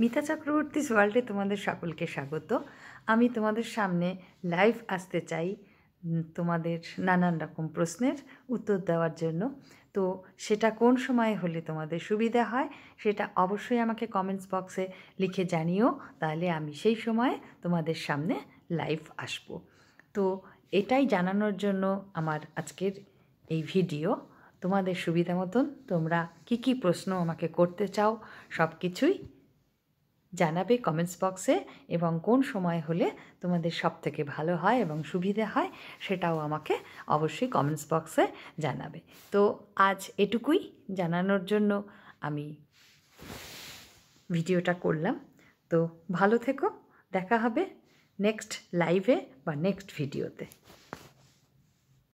মিতা চক্রবর্তী ওয়ার্ল্ডে তোমাদের সকলকে স্বাগত আমি তোমাদের সামনে লাইভ আসতে চাই তোমাদের নানান রকম প্রশ্নের উত্তর দেওয়ার জন্য তো সেটা কোন সময় হলে তোমাদের সুবিধা হয় সেটা অবশ্যই আমাকে কমেন্টস বক্সে লিখে জানিও তাহলে আমি সেই সময়ে তোমাদের সামনে লাইভ আসব তো এটাই জানানোর জন্য আমার আজকের এই ভিডিও তোমাদের সুবিধা মতন তোমরা কি কি প্রশ্ন আমাকে করতে চাও সব কিছুই জানাবে কমেন্টস বক্সে এবং কোন সময় হলে তোমাদের সব থেকে ভালো হয় এবং সুবিধে হয় সেটাও আমাকে অবশ্যই কমেন্টস বক্সে জানাবে তো আজ এটুকুই জানানোর জন্য আমি ভিডিওটা করলাম তো ভালো থেকো দেখা হবে নেক্সট লাইভে বা নেক্সট ভিডিওতে